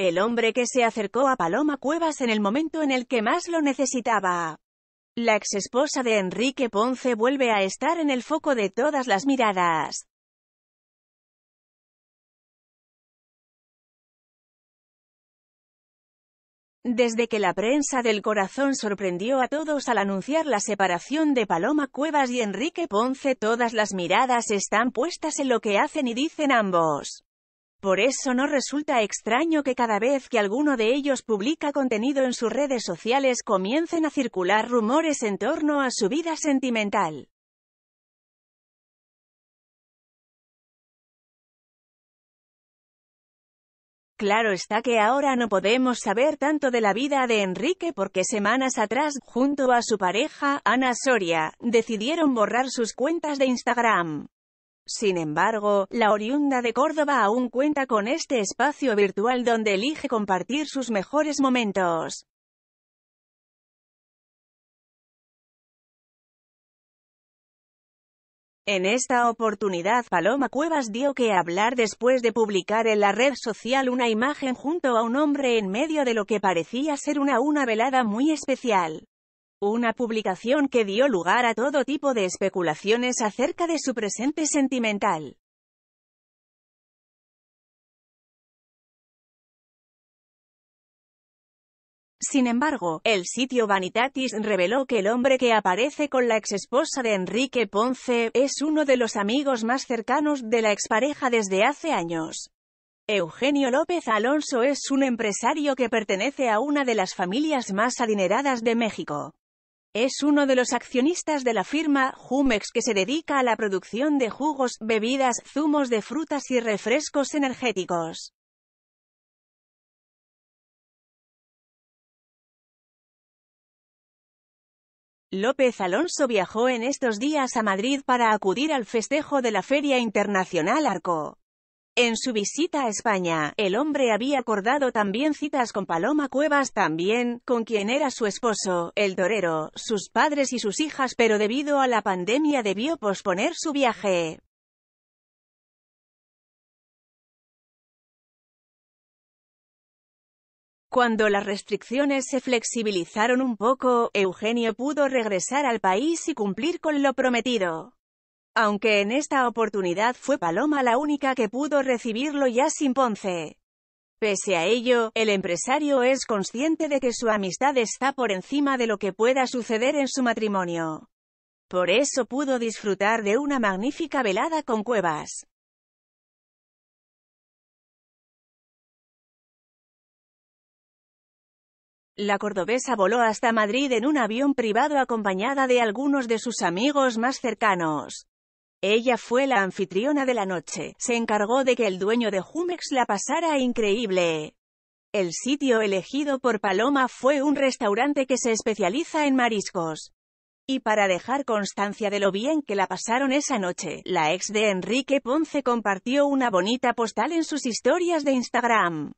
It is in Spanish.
El hombre que se acercó a Paloma Cuevas en el momento en el que más lo necesitaba. La ex esposa de Enrique Ponce vuelve a estar en el foco de todas las miradas. Desde que la prensa del corazón sorprendió a todos al anunciar la separación de Paloma Cuevas y Enrique Ponce, todas las miradas están puestas en lo que hacen y dicen ambos. Por eso no resulta extraño que cada vez que alguno de ellos publica contenido en sus redes sociales comiencen a circular rumores en torno a su vida sentimental. Claro está que ahora no podemos saber tanto de la vida de Enrique porque semanas atrás, junto a su pareja, Ana Soria, decidieron borrar sus cuentas de Instagram. Sin embargo, la oriunda de Córdoba aún cuenta con este espacio virtual donde elige compartir sus mejores momentos. En esta oportunidad Paloma Cuevas dio que hablar después de publicar en la red social una imagen junto a un hombre en medio de lo que parecía ser una una velada muy especial. Una publicación que dio lugar a todo tipo de especulaciones acerca de su presente sentimental. Sin embargo, el sitio Vanitatis reveló que el hombre que aparece con la exesposa de Enrique Ponce es uno de los amigos más cercanos de la expareja desde hace años. Eugenio López Alonso es un empresario que pertenece a una de las familias más adineradas de México. Es uno de los accionistas de la firma Jumex que se dedica a la producción de jugos, bebidas, zumos de frutas y refrescos energéticos. López Alonso viajó en estos días a Madrid para acudir al festejo de la Feria Internacional Arco. En su visita a España, el hombre había acordado también citas con Paloma Cuevas también, con quien era su esposo, el torero, sus padres y sus hijas pero debido a la pandemia debió posponer su viaje. Cuando las restricciones se flexibilizaron un poco, Eugenio pudo regresar al país y cumplir con lo prometido aunque en esta oportunidad fue Paloma la única que pudo recibirlo ya sin Ponce. Pese a ello, el empresario es consciente de que su amistad está por encima de lo que pueda suceder en su matrimonio. Por eso pudo disfrutar de una magnífica velada con Cuevas. La cordobesa voló hasta Madrid en un avión privado acompañada de algunos de sus amigos más cercanos. Ella fue la anfitriona de la noche, se encargó de que el dueño de Jumex la pasara increíble. El sitio elegido por Paloma fue un restaurante que se especializa en mariscos. Y para dejar constancia de lo bien que la pasaron esa noche, la ex de Enrique Ponce compartió una bonita postal en sus historias de Instagram.